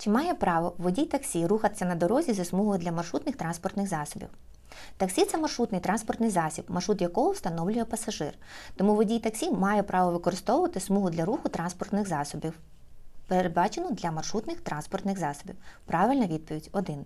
Чи має право водій таксі рухатися на дорозі зі смугою для маршрутних транспортних засобів? Таксі це маршрутний транспортний засіб, маршрут якого встановлює пасажир. Тому водій таксі має право використовувати смугу для руху транспортних засобів. Передбачену для маршрутних транспортних засобів. Правильна відповідь 1.